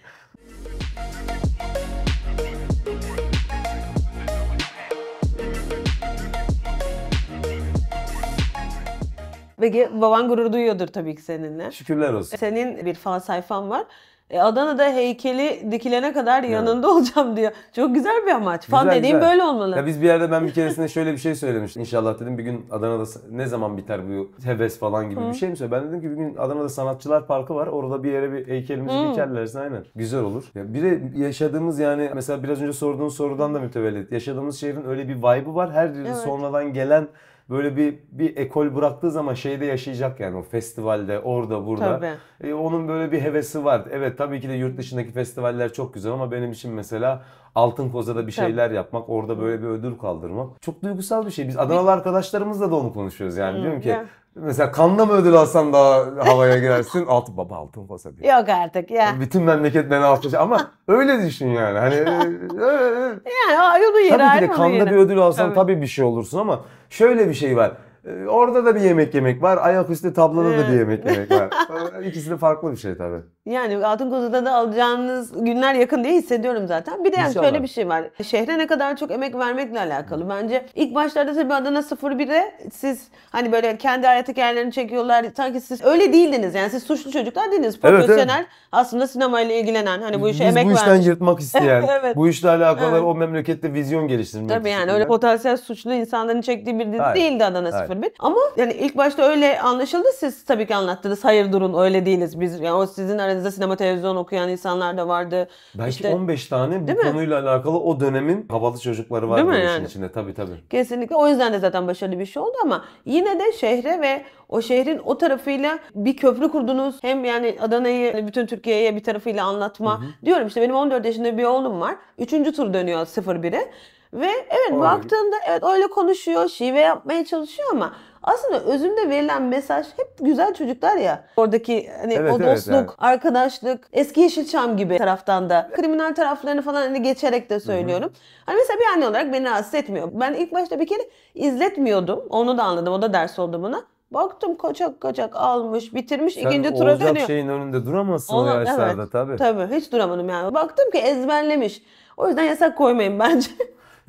S1: Peki baban gurur duyuyordur tabii ki seninle. Şükürler olsun. Senin bir fan sayfan var. E Adana'da heykeli dikilene kadar evet. yanında [laughs] olacağım diyor. Çok güzel bir amaç. Güzel, Fan dediğim güzel. böyle olmalı. Ya
S2: biz bir yerde ben bir keresinde şöyle bir şey söylemiştim. İnşallah dedim bir gün Adana'da ne zaman biter bu heves falan gibi Hı. bir şey mi söylüyor? Ben dedim ki bir gün Adana'da Sanatçılar Parkı var. Orada bir yere bir heykelimizi Hı. dikerlerse aynen. Güzel olur. Ya bir de yaşadığımız yani mesela biraz önce sorduğun sorudan da mütevellit. Yaşadığımız şehrin öyle bir vibe'ı var. Her evet. sonradan gelen böyle bir bir ekol bıraktığı zaman şeyde yaşayacak yani o festivalde orada burada. Tabii. E, onun böyle bir hevesi var. Evet tabii ki de yurt dışındaki festivaller çok güzel ama benim için mesela Altın Koza'da bir şeyler Tabii. yapmak, orada böyle bir ödül kaldırmak çok duygusal bir şey. Biz Adanalı arkadaşlarımızla da onu konuşuyoruz yani. Hmm, Diyorum ki ya. Mesela kanla mı ödül alsan daha havaya girersin? Altın baba altın fasa diye.
S1: Yok artık ya.
S2: Bütün memleket beni alkışlar ama öyle düşün yani. Hani
S1: yani onu yeri Tabii ki de kanla bir ödül alsan tabii.
S2: tabii bir şey olursun ama şöyle bir şey var. Ee, orada da bir yemek yemek var. Ayaküstü tabloda da bir yemek yemek var. [laughs] Ee, ikisi de farklı bir şey tabii.
S1: Yani Altın Kuzu'da da alacağınız günler yakın diye hissediyorum zaten. Bir de yani şöyle bir şey var. Şehre ne kadar çok emek vermekle alakalı. Bence ilk başlarda tabii Adana 01'e siz hani böyle kendi hayat hikayelerini çekiyorlar. Sanki siz öyle değildiniz. Yani siz suçlu çocuklar değildiniz. Profesyonel evet, evet. aslında sinemayla ilgilenen hani bu işe Biz emek vermiş. bu işten vermiş. yırtmak [laughs] isteyen, evet. bu işle
S2: alakalı evet. o memlekette vizyon geliştirmek Tabii yani öyle
S1: potansiyel suçlu insanların çektiği bir dizi Hayır. değildi Adana 01. 0-1. Ama yani ilk başta öyle anlaşıldı. Siz tabii ki anlattınız. Hayır durun öyle değiliz. Biz yani o sizin aranızda sinema televizyon okuyan insanlar da vardı. Belki işte, 15
S2: tane bu konuyla mi? alakalı o dönemin havalı çocukları var bu işin yani? içinde. Tabii tabii.
S1: Kesinlikle. O yüzden de zaten başarılı bir şey oldu ama yine de şehre ve o şehrin o tarafıyla bir köprü kurdunuz. Hem yani Adana'yı hani bütün Türkiye'ye bir tarafıyla anlatma. Hı hı. Diyorum işte benim 14 yaşında bir oğlum var. Üçüncü tur dönüyor 0-1'e. Ve evet Oy. baktığında evet öyle konuşuyor, şive yapmaya çalışıyor ama aslında özümde verilen mesaj hep güzel çocuklar ya. Oradaki hani evet, o dostluk, evet, arkadaşlık, eski Yeşilçam gibi taraftan da kriminal taraflarını falan hani geçerek de söylüyorum. Hı-hı. Hani mesela bir anne olarak beni rahatsız etmiyor. Ben ilk başta bir kere izletmiyordum. Onu da anladım. O da ders oldu buna. Baktım kaçak kaçak almış, bitirmiş, Sen ikinci tura dönüyor. Sen şeyin
S2: önünde duramazsın Olan, o yaşlarda evet, tabii. Tabii
S1: hiç duramadım yani. Baktım ki ezberlemiş. O yüzden yasak koymayın bence. [laughs]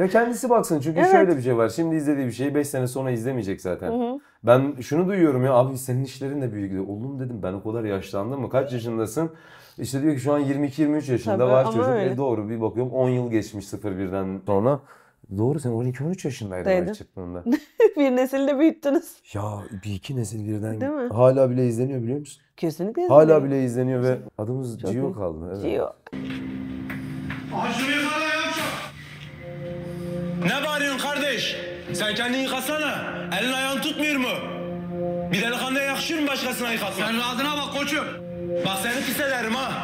S2: Ya kendisi baksın çünkü evet. şöyle bir şey var. Şimdi izlediği bir şeyi 5 sene sonra izlemeyecek zaten. Hı hı. Ben şunu duyuyorum ya abi senin işlerin de büyük. Oğlum dedim ben o kadar yaşlandım mı? Kaç yaşındasın? İşte diyor ki şu an 22-23 yaşında Tabii, var çocuk. E, öyle. E doğru bir bakıyorum 10 yıl geçmiş 01'den sonra. Doğru sen 12-13 yaşındaydın Dedim. çıktığında.
S1: [laughs] bir nesilde büyüttünüz.
S2: Ya bir iki nesil birden. Değil mi? Hala bile izleniyor biliyor musun? Kesinlikle izleniyor. Hala bile izleniyor ve adımız Çok Gio kaldı. Evet. Gio. Aşırı ne bağırıyorsun kardeş? Sen kendini yıkasana. Elin ayağın tutmuyor mu? Bir delikanlıya yakışıyor mu başkasına yıkasana? Sen adına bak koçum.
S1: Bak seni pis ederim ha. [laughs]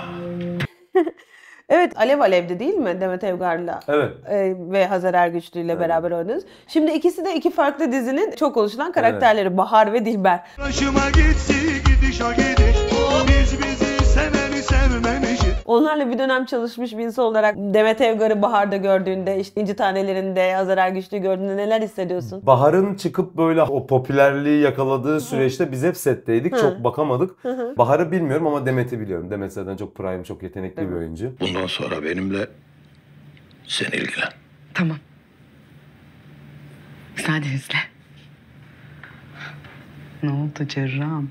S1: Evet Alev Alev'di değil mi Demet Evgar'la evet. Ee, ve Hazar Ergüçlü ile evet. beraber oynadınız. Şimdi ikisi de iki farklı dizinin çok konuşulan karakterleri evet. Bahar ve Dilber. Başıma gitti gidiş o gidiş biz bizi seveni sevmeni Onlarla bir dönem çalışmış bir insan olarak Demet Evgar'ı baharda gördüğünde, işte inci tanelerinde, Azar Ergüçlü'yü gördüğünde neler hissediyorsun?
S2: Bahar'ın çıkıp böyle o popülerliği yakaladığı süreçte biz hep setteydik. Hı. Çok bakamadık. Hı hı. Bahar'ı bilmiyorum ama Demet'i biliyorum. Demet zaten çok prime, çok yetenekli bir oyuncu. Bundan sonra benimle
S1: sen ilgilen. Tamam. Müsaadenizle. Ne oldu cerrahım?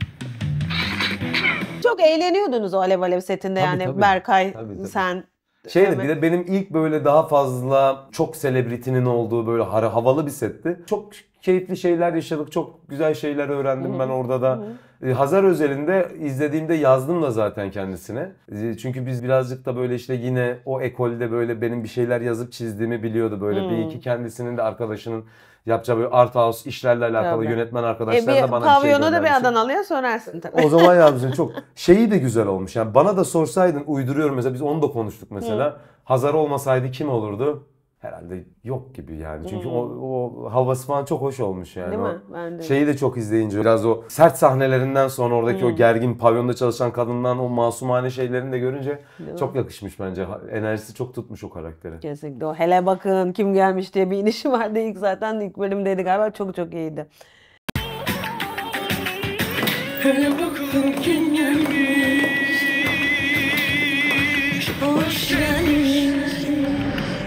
S1: çok eğleniyordunuz o Alev Alev setinde tabii, yani tabii. Berkay tabii, tabii. sen
S2: Şeydi evet. bir de benim ilk böyle daha fazla çok selebritinin olduğu böyle havalı bir setti. Çok keyifli şeyler yaşadık. Çok güzel şeyler öğrendim Hı-hı. ben orada da. Hı-hı. Ee, Hazar özelinde izlediğimde yazdım da zaten kendisine. Ee, çünkü biz birazcık da böyle işte yine o ekolde böyle benim bir şeyler yazıp çizdiğimi biliyordu. Böyle hmm. bir iki kendisinin de arkadaşının yapacağı böyle art house işlerle alakalı tabii. yönetmen e, arkadaşlar e, da bana bir şey Pavyonu da bir
S1: Adanalı'ya sorarsın tabii. O zaman
S2: yazmışsın [laughs] çok. Şeyi de güzel olmuş yani bana da sorsaydın uyduruyorum mesela biz onu da konuştuk mesela. Hmm. Hazar olmasaydı kim olurdu? herhalde yok gibi yani. Çünkü hmm. o, o havası falan çok hoş olmuş yani. Değil mi? Ben de. Şeyi de çok izleyince biraz o sert sahnelerinden sonra oradaki hmm. o gergin pavyonda çalışan kadından o masumane şeylerini de görünce Değil çok mi? yakışmış bence. Enerjisi çok tutmuş o karakteri.
S1: Kesinlikle o hele bakın kim gelmiş diye bir inişi vardı ilk zaten ilk bölümdeydi galiba çok çok iyiydi.
S2: Hele bakın kim gelmiş.
S1: Hoş geldin.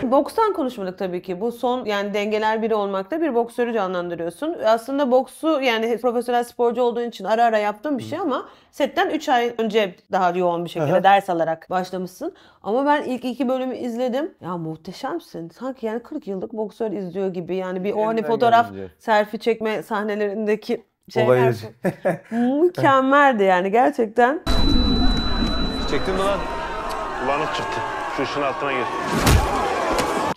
S1: Evet bokstan konuşmadık tabii ki. Bu son yani dengeler biri olmakta bir boksörü canlandırıyorsun. Aslında boksu yani profesyonel sporcu olduğun için ara ara yaptığım bir şey ama setten 3 ay önce daha yoğun bir şekilde Aha. ders alarak başlamışsın. Ama ben ilk iki bölümü izledim. Ya muhteşemsin. Sanki yani 40 yıllık boksör izliyor gibi. Yani bir o hani fotoğraf selfie çekme sahnelerindeki şeyler. Olayı. Mükemmeldi yani gerçekten.
S2: Çektin mi lan? Kulağınız çıktı. Şu işin altına gir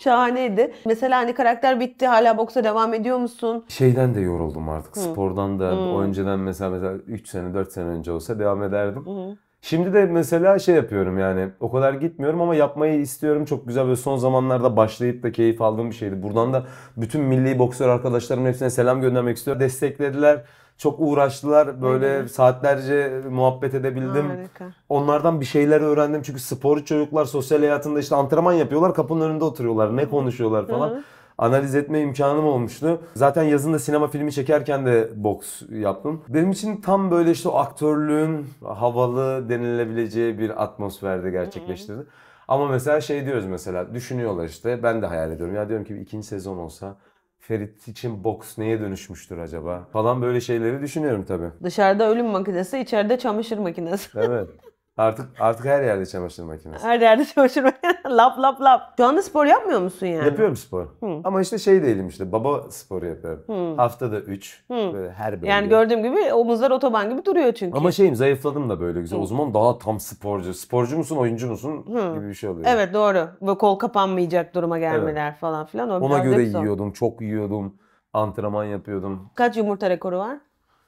S1: şahaneydi. Mesela hani karakter bitti hala boksa devam ediyor musun?
S2: Şeyden de yoruldum artık. Hı. Spordan da Hı. O önceden mesela mesela 3 sene 4 sene önce olsa devam ederdim. Hı. Şimdi de mesela şey yapıyorum yani o kadar gitmiyorum ama yapmayı istiyorum. Çok güzel ve son zamanlarda başlayıp da keyif aldığım bir şeydi. Buradan da bütün milli boksör arkadaşlarımın hepsine selam göndermek istiyorum. Desteklediler. Çok uğraştılar. Böyle Aynen. saatlerce muhabbet edebildim. Harika. Onlardan bir şeyler öğrendim. Çünkü sporcu çocuklar sosyal hayatında işte antrenman yapıyorlar. Kapının önünde oturuyorlar. Ne konuşuyorlar falan. Hı-hı analiz etme imkanım olmuştu. Zaten yazında sinema filmi çekerken de boks yaptım. Benim için tam böyle işte o aktörlüğün havalı denilebileceği bir atmosferde gerçekleştirdi. Ama mesela şey diyoruz mesela düşünüyorlar işte ben de hayal ediyorum. Ya diyorum ki bir ikinci sezon olsa Ferit için boks neye dönüşmüştür acaba? Falan böyle şeyleri düşünüyorum tabii.
S1: Dışarıda ölüm makinesi, içeride çamaşır makinesi.
S2: Evet. [laughs] Artık artık her yerde çamaşır makinesi.
S1: Her yerde çamaşır makinesi. [laughs] lap lap lap. Şu anda spor yapmıyor musun yani? Yapıyorum
S2: spor. Hı. Ama işte şey değilim işte baba sporu yapıyorum. Hı. Haftada 3 böyle her bölge. Yani
S1: gördüğüm gibi omuzlar otoban gibi duruyor çünkü. Ama şeyim
S2: zayıfladım da böyle güzel. Hı. O zaman daha tam sporcu. Sporcu musun oyuncu musun Hı. gibi bir şey oluyor.
S1: Evet doğru. Böyle kol kapanmayacak duruma gelmeler evet. falan filan. O Ona göre yiyordum.
S2: Çok yiyordum. Antrenman yapıyordum.
S1: Kaç yumurta rekoru var?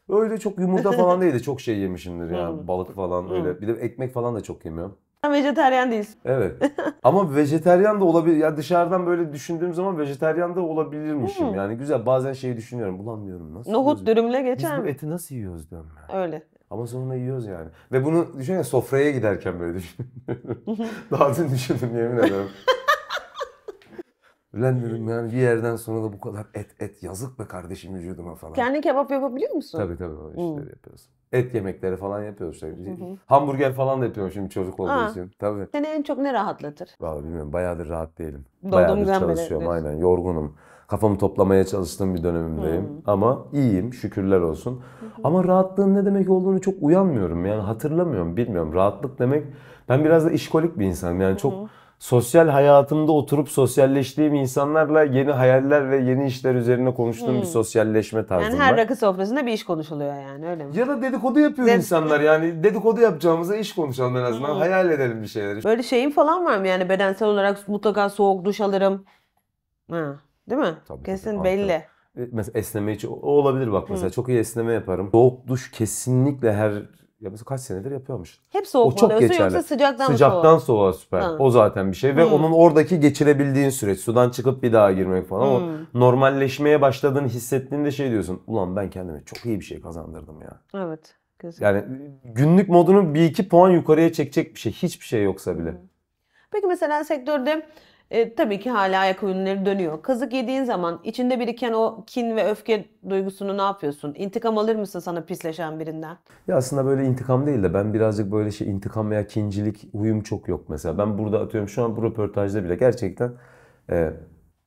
S1: Öyle çok yumurta falan [laughs] değil de
S2: çok şey yemişimdir yani balık falan öyle. Bir de ekmek falan da çok yemiyorum.
S1: vejeteryan değilsin.
S2: Evet. [laughs] Ama vejeteryan da olabilir. Ya dışarıdan böyle düşündüğüm zaman vejeteryan da olabilirmişim. Hmm. Yani güzel bazen şeyi düşünüyorum. Ulan diyorum nasıl Nohut dürümle geçer Biz bu eti nasıl yiyoruz diyorum ben. Öyle. Ama sonra yiyoruz yani. Ve bunu düşünün sofraya giderken böyle düşünüyorum. [laughs] Daha dün düşündüm yemin ederim. Ulan ee, dedim yani bir yerden sonra da bu kadar et et yazık be kardeşim vücuduma falan. Kendi
S1: kebap yapabiliyor musun? Tabii
S2: tabii o işleri hmm. yapıyoruz. Et yemekleri falan yapıyoruz tabii. Hı hı. Hamburger falan da yapıyorum şimdi çocuk olduğu Aa, için. Tabii. Seni
S1: en çok ne rahatlatır? Vallahi
S2: bilmiyorum bayağıdır rahat değilim. Doğduğum bayağıdır çalışıyorum beri. aynen yorgunum. Kafamı toplamaya çalıştığım bir dönemimdeyim. Hmm. Ama iyiyim şükürler olsun. Hı hı. Ama rahatlığın ne demek olduğunu çok uyanmıyorum. Yani hatırlamıyorum bilmiyorum. Rahatlık demek ben biraz da işkolik bir insanım. Yani çok... Hı hı sosyal hayatımda oturup sosyalleştiğim insanlarla yeni hayaller ve yeni işler üzerine konuştuğum hmm. bir sosyalleşme tarzım Yani her var.
S1: rakı sofrasında bir iş konuşuluyor yani öyle mi? Ya da dedikodu yapıyor Ded- insanlar
S2: yani dedikodu yapacağımıza iş konuşalım en azından hmm. hayal edelim bir şeyler.
S1: Böyle şeyim falan var mı yani bedensel olarak mutlaka soğuk duş alırım. Ha, değil mi? Tabii, Kesin tabii. belli.
S2: E, mesela esneme için olabilir bak mesela Hı. çok iyi esneme yaparım. Soğuk duş kesinlikle her ya mesela kaç senedir yapıyormuş.
S1: Hep soğuk o yoksa sıcaktan mı Sıcaktan soğuk? soğuğa
S2: süper. Ha. O zaten bir şey ve hmm. onun oradaki geçirebildiğin süreç. Sudan çıkıp bir daha girmek falan. Hmm. O normalleşmeye başladığını hissettiğinde şey diyorsun. Ulan ben kendime çok iyi bir şey kazandırdım ya.
S1: Evet. Güzel. Yani
S2: günlük modunu bir iki puan yukarıya çekecek bir şey. Hiçbir şey yoksa bile. Hmm.
S1: Peki mesela sektörde e, tabii ki hala ayak oyunları dönüyor. Kazık yediğin zaman içinde biriken o kin ve öfke duygusunu ne yapıyorsun? İntikam alır mısın sana pisleşen birinden?
S2: Ya aslında böyle intikam değil de ben birazcık böyle şey intikam veya kincilik huyum çok yok mesela. Ben burada atıyorum şu an bu röportajda bile gerçekten e,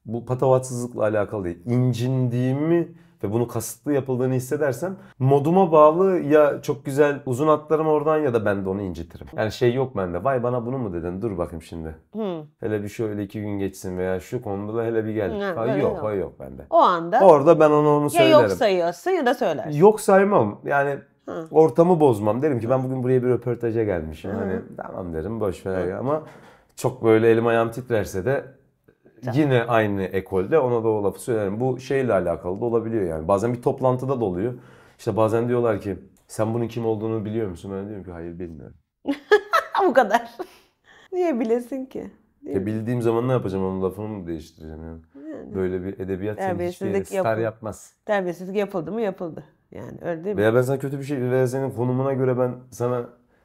S2: bu patavatsızlıkla alakalı değil. İncindiğimi ve bunu kasıtlı yapıldığını hissedersem moduma bağlı ya çok güzel uzun atlarım oradan ya da ben de onu incitirim. Yani şey yok bende vay bana bunu mu dedin dur bakayım şimdi. Hmm. Hele bir şöyle iki gün geçsin veya şu konuda hele bir gel. Ha, ha, yok ha yok bende.
S1: O anda. Orada
S2: ben onu onu söylerim. Ya yok
S1: sayıyorsun ya da söylersin.
S2: Yok saymam yani Hı. Ortamı bozmam. Derim ki ben bugün buraya bir röportaja gelmişim. Hı. Hani tamam derim boş ver ama çok böyle elim ayağım titrerse de Canım. Yine aynı ekolde ona da o lafı söylerim. Bu şeyle alakalı da olabiliyor yani. Bazen bir toplantıda da oluyor. İşte bazen diyorlar ki sen bunun kim olduğunu biliyor musun? Ben diyorum ki hayır bilmiyorum.
S1: [laughs] Bu kadar. Niye bilesin ki?
S2: ya bildiğim zaman ne yapacağım? Onun lafını mı değiştireceğim? Yani? yani. Böyle bir edebiyat seni hiçbir yapmaz.
S1: Terbiyesizlik yapıldı mı yapıldı. Yani öyle değil mi? Veya ben sana
S2: kötü bir şey veya senin konumuna göre ben sana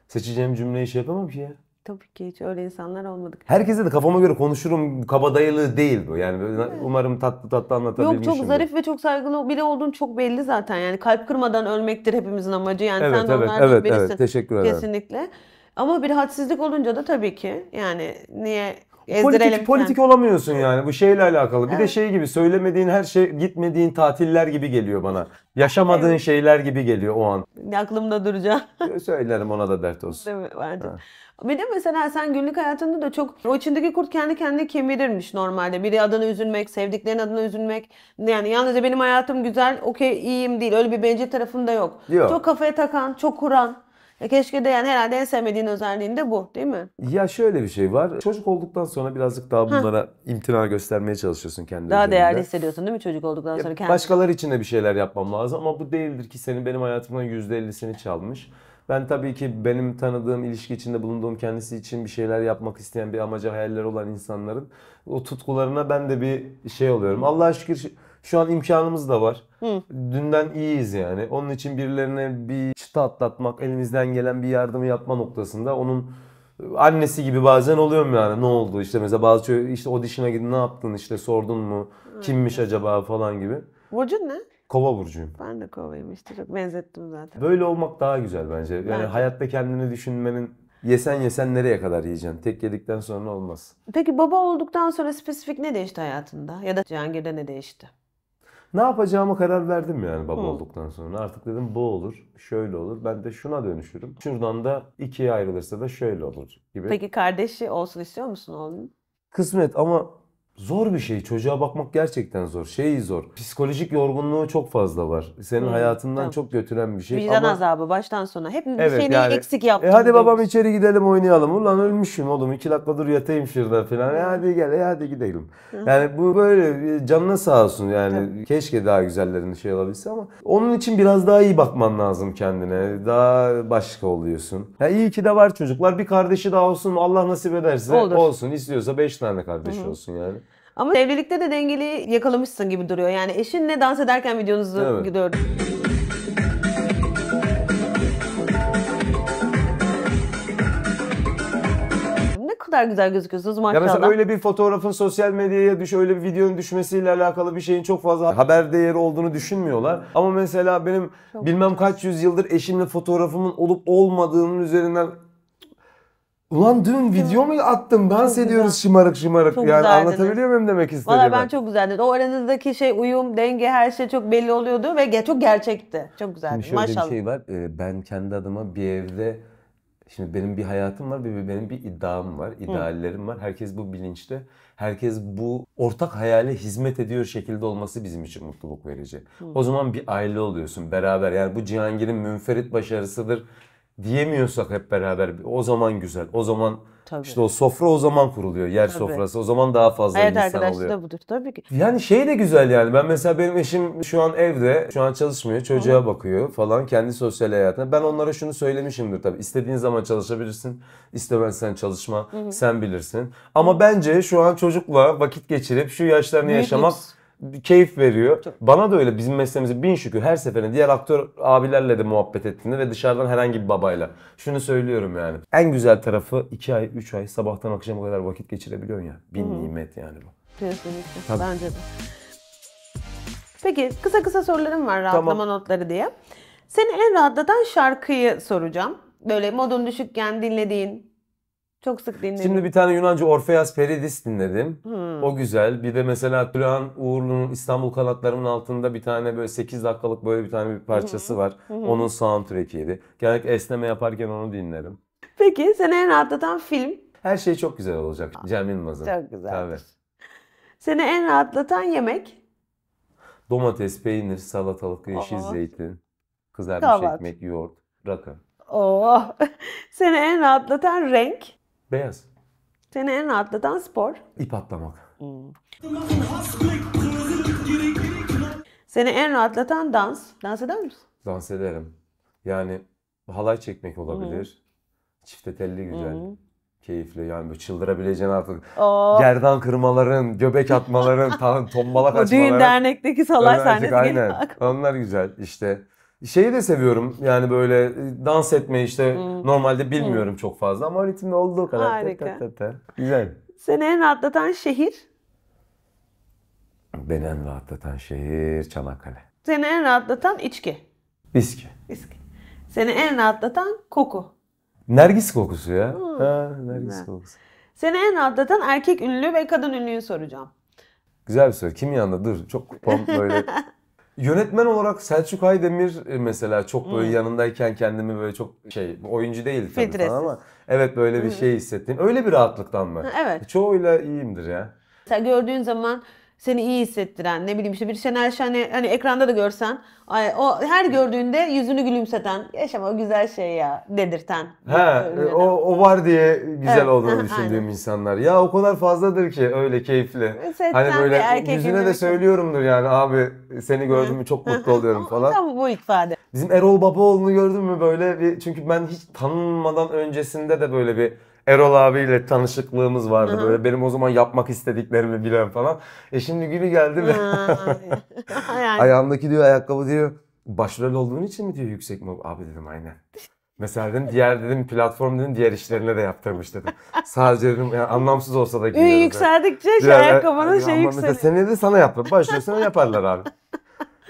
S2: seçeceğim cümleyi şey yapamam ki ya.
S1: Tabii ki hiç öyle insanlar olmadık.
S2: Herkese de kafama göre konuşurum kabadayılığı değil bu. Yani umarım tatlı tatlı anlatabilmişim. Yok çok zarif
S1: ve çok saygılı biri olduğun çok belli zaten. Yani kalp kırmadan ölmektir hepimizin amacı. Yani evet, sen de evet, evet, birisin. Evet, teşekkür ederim. Kesinlikle. Ama bir hadsizlik olunca da tabii ki yani niye Politik,
S2: politik olamıyorsun yani bu şeyle alakalı. Bir evet. de şey gibi söylemediğin her şey gitmediğin tatiller gibi geliyor bana. Yaşamadığın evet. şeyler gibi geliyor o an.
S1: Aklımda duracağım. [laughs]
S2: Söylerim ona da dert olsun. Değil mi? Bence.
S1: Ha. Bir de mesela sen günlük hayatında da çok o içindeki kurt kendi kendine kemirirmiş normalde. Biri adına üzülmek, sevdiklerin adına üzülmek. Yani yalnızca benim hayatım güzel, okey iyiyim değil. Öyle bir bence tarafım da yok. yok. Çok kafaya takan, çok kuran. Ya e, keşke de yani herhalde en sevmediğin özelliğin de bu değil mi?
S2: Ya şöyle bir şey var. Çocuk olduktan sonra birazcık daha bunlara Hah. imtina göstermeye çalışıyorsun kendi Daha üzerinde. değerli hissediyorsun
S1: değil mi çocuk olduktan sonra? Kendin... Başkaları
S2: için de bir şeyler yapmam lazım ama bu değildir ki senin benim hayatımdan %50'sini çalmış. Ben tabii ki benim tanıdığım, ilişki içinde bulunduğum kendisi için bir şeyler yapmak isteyen, bir amaca hayaller olan insanların o tutkularına ben de bir şey oluyorum. Allah'a şükür şu an imkanımız da var. Hı. Dünden iyiyiz yani. Onun için birilerine bir çıta atlatmak, elimizden gelen bir yardımı yapma noktasında onun e, annesi gibi bazen oluyorum yani ne oldu işte mesela bazı işte o dişine gidin ne yaptın işte sordun mu kimmiş acaba falan gibi. Burcun ne? Kova burcuyum.
S1: Ben de kovayım işte çok benzettim zaten. Böyle
S2: olmak daha güzel bence. Yani bence. hayatta kendini düşünmenin yesen yesen nereye kadar yiyeceksin? Tek yedikten sonra olmaz.
S1: Peki baba olduktan sonra spesifik ne değişti hayatında? Ya da Cihangir'de ne değişti?
S2: Ne yapacağımı karar verdim yani baba olduktan sonra. Artık dedim bu olur, şöyle olur. Ben de şuna dönüşürüm. Şuradan da ikiye ayrılırsa da şöyle olur gibi.
S1: Peki kardeşi olsun istiyor musun oğlum?
S2: Kısmet ama Zor bir şey. Çocuğa bakmak gerçekten zor. Şey zor. Psikolojik yorgunluğu çok fazla var. Senin Hı, hmm, hayatından tamam. çok götüren bir şey. Vicdan Ama...
S1: azabı baştan sona. Hep bir evet, seni yani, eksik yaptın. E hadi diyoruz. babam şey. içeri
S2: gidelim oynayalım. Ulan ölmüşüm oğlum. İki dakika dur yatayım şurada falan. E hadi gel e hadi gidelim. Hı. Yani bu böyle canına sağ olsun yani. Tabii. Keşke daha güzellerini şey alabilse ama. Onun için biraz daha iyi bakman lazım kendine. Daha başka oluyorsun. Ya iyi ki de var çocuklar. Bir kardeşi daha olsun. Allah nasip ederse Olur. olsun. istiyorsa beş tane kardeşi Hı. olsun yani.
S1: Ama evlilikte de dengeli yakalamışsın gibi duruyor. Yani eşinle dans ederken videonuzu evet. gördüm. kadar güzel gözüküyorsunuz maşallah. Ya mesela
S2: öyle bir fotoğrafın sosyal medyaya düş, öyle bir videonun düşmesiyle alakalı bir şeyin çok fazla haber değeri olduğunu düşünmüyorlar. Ama mesela benim çok bilmem kaç yüzyıldır eşimle fotoğrafımın olup olmadığının üzerinden Ulan dün video mu attım? Dans çok ediyoruz şımarık şımarık. Çok yani anlatabiliyor muyum demek istediğimi? Valla ben çok
S1: güzeldi. O aranızdaki şey uyum, denge her şey çok belli oluyordu ve çok gerçekti. Çok güzeldi. Şimdi şöyle Maşallah. bir şey
S2: var. Ee, ben kendi adıma bir evde Şimdi benim bir hayatım var ve benim bir iddiam var, ideallerim Hı. var. Herkes bu bilinçte. Herkes bu ortak hayale hizmet ediyor şekilde olması bizim için mutluluk verici. Hı. O zaman bir aile oluyorsun beraber. Yani bu Cihangir'in münferit başarısıdır diyemiyorsak hep beraber o zaman güzel. O zaman Tabii. işte o sofra o zaman kuruluyor. Yer Tabii. sofrası o zaman daha fazla Hayat insan oluyor. Hayat arkadaşı da
S1: budur. Tabii ki.
S2: Yani şey de güzel yani. Ben mesela benim eşim şu an evde. Şu an çalışmıyor. Çocuğa Hı. bakıyor falan. Kendi sosyal hayatına. Ben onlara şunu söylemişimdir tabii. İstediğin zaman çalışabilirsin. İstemezsen çalışma. Hı. Sen bilirsin. Ama bence şu an çocukla vakit geçirip şu yaşlarını Büyük yaşamak... Lüks keyif veriyor. Tabii. Bana da öyle bizim mesleğimize bin şükür her seferinde diğer aktör abilerle de muhabbet ettiğinde ve dışarıdan herhangi bir babayla. Şunu söylüyorum yani. En güzel tarafı 2 ay 3 ay sabahtan akşama kadar vakit geçirebiliyorsun ya. Bin hı nimet yani bu. Kesinlikle. Tabii. Bence
S1: de. Peki kısa kısa sorularım var rahatlama tamam. notları diye. Seni en rahatlatan şarkıyı soracağım. Böyle modun düşükken dinlediğin, çok sık dinledim. Şimdi bir
S2: tane Yunanca Orfeas Peridis dinledim. Hmm. O güzel. Bir de mesela Tülhan Uğurlu'nun İstanbul Kanatlarımın altında bir tane böyle 8 dakikalık böyle bir tane bir parçası var. Hmm. Onun soundtrack'iydi. Genellikle esneme yaparken onu dinlerim.
S1: Peki seni en rahatlatan film?
S2: Her şey çok güzel olacak. Cem Yılmaz'ın. Çok güzel. Tabii.
S1: Seni en rahatlatan yemek?
S2: Domates, peynir, salatalık, yeşil oh. zeytin, kızarmış Kahvaltı. ekmek, yoğurt, rakı.
S1: Oh. [laughs] Seni en rahatlatan renk? Beyaz. Seni en rahatlatan spor?
S2: İp atlamak. Hmm.
S1: Seni en rahatlatan dans. Dans eder misin?
S2: Dans ederim. Yani halay çekmek olabilir. Hı. Çifte telli güzel. Hı. Keyifli yani böyle çıldırabileceğin artık. Oo. Gerdan kırmaların, göbek atmaların, [laughs] tombalak açmaların. Düğün
S1: dernekteki salay sahnesi. Aynen.
S2: Onlar güzel işte. Şeyi de seviyorum yani böyle e, dans etmeyi işte hmm. normalde bilmiyorum hmm. çok fazla ama ritimli olduğu kadar. Harika. Te, te, te, Güzel.
S1: Seni en rahatlatan şehir?
S2: Beni en rahatlatan şehir Çanakkale.
S1: Seni en rahatlatan içki? Viski. Viski. Seni en rahatlatan koku?
S2: Nergis kokusu ya. Hmm. Ha, nergis Güzel. kokusu.
S1: Seni en rahatlatan erkek ünlü ve kadın ünlüyü soracağım.
S2: Güzel bir soru. Kim yanında? Dur çok pom böyle [laughs] Yönetmen olarak Selçuk Aydemir e, mesela çok böyle hmm. yanındayken kendimi böyle çok şey oyuncu değil tabii ama evet böyle bir şey hissettim. Öyle bir rahatlıktan mı? Evet. E, çoğuyla iyiyimdir ya.
S1: Sen gördüğün zaman seni iyi hissettiren ne bileyim işte bir Şener Şen'i hani ekranda da görsen ay, o her gördüğünde yüzünü gülümseten yaşama o güzel şey ya dedirten.
S2: He o, o var diye güzel evet. olduğunu [laughs] düşündüğüm insanlar. Ya o kadar fazladır ki öyle keyifli.
S1: Setsen hani böyle yüzüne de
S2: söylüyorumdur yani abi seni gördüm çok mutlu oluyorum falan.
S1: Tam bu ifade.
S2: Bizim Erol Babaoğlu'nu gördün mü böyle bir çünkü ben hiç tanınmadan öncesinde de böyle bir Erol abiyle tanışıklığımız vardı. Hı-hı. Böyle benim o zaman yapmak istediklerimi bilen falan. E şimdi günü geldi mi? yani. [laughs] ayağımdaki diyor ayakkabı diyor başrol olduğun için mi diyor yüksek mi? Abi dedim aynen. Mesela dedim diğer dedim platform dedim diğer işlerine de yaptırmış dedim. Sadece dedim yani anlamsız olsa da giyiyoruz. yükseldikçe şey, ayakkabının şey yükseliyor. Seni de sana yaptı. Başlıyorsan yaparlar abi. [laughs]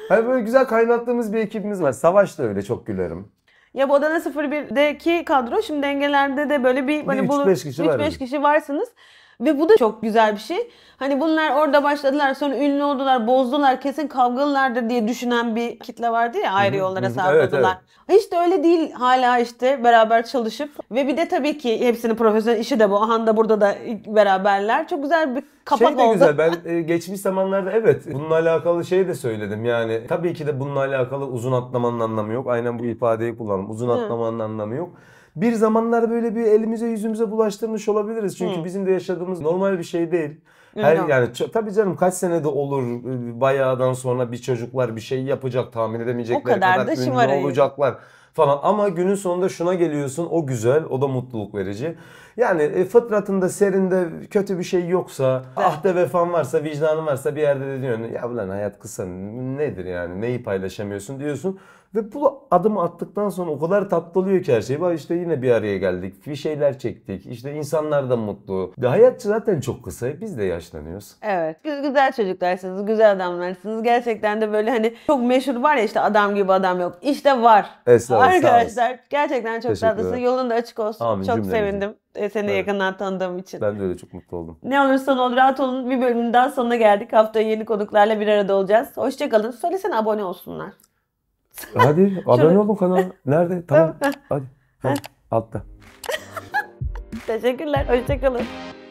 S2: Hani böyle güzel kaynattığımız bir ekibimiz var. Savaş da öyle çok gülerim.
S1: Ya bu Adana 01'deki kadro şimdi dengelerde de böyle bir hani 3-5 kişi, 5 kişi varsınız. Ve bu da çok güzel bir şey. Hani bunlar orada başladılar sonra ünlü oldular, bozdular, kesin kavgalılardır diye düşünen bir kitle vardı ya ayrı yollara savruldular. Evet, evet. Hiç de öyle değil hala işte beraber çalışıp ve bir de tabii ki hepsinin profesyonel işi de bu. Ahan da burada da beraberler. Çok güzel bir kapak oldu. şey de oldu. güzel ben
S2: e, geçmiş zamanlarda evet bununla alakalı şey de söyledim yani tabii ki de bununla alakalı uzun atlamanın anlamı yok. Aynen bu ifadeyi kullandım. Uzun atlamanın Hı. anlamı yok bir zamanlar böyle bir elimize yüzümüze bulaştırmış olabiliriz. Çünkü Hı. bizim de yaşadığımız normal bir şey değil. Her Öyle. yani tabii canım kaç senede olur e, bayağıdan sonra bir çocuklar bir şey yapacak tahmin edemeyecekler kadar kadar ünlü şımarayım. olacaklar falan. Ama günün sonunda şuna geliyorsun o güzel o da mutluluk verici. Yani e, fıtratında serinde kötü bir şey yoksa ah de vefan varsa vicdanın varsa bir yerde de diyorsun ya ulan hayat kısa nedir yani neyi paylaşamıyorsun diyorsun. Ve bu adımı attıktan sonra o kadar tatlı oluyor ki her şey. Bak işte yine bir araya geldik. Bir şeyler çektik. İşte insanlar da mutlu. Ve hayat zaten çok kısa. Biz de yaşlanıyoruz.
S1: Evet. Güzel çocuklarsınız. Güzel adamlarsınız. Gerçekten de böyle hani çok meşhur var ya işte adam gibi adam yok. İşte var. Estağfurullah. Arkadaşlar gerçekten çok tatlısın. Yolun da açık olsun. Amin, çok cümlemize. sevindim e, seni evet. yakından tanıdığım için. Ben
S2: de öyle çok mutlu oldum.
S1: Ne olursan ol rahat olun. Bir bölümün daha sonuna geldik. Haftaya yeni konuklarla bir arada olacağız. Hoşçakalın. Söylesene abone olsunlar.
S2: Hadi [laughs] abone olun kanala. Nerede? Tamam. [laughs] Hadi. Hadi. Altta.
S1: Teşekkürler. Hoşçakalın.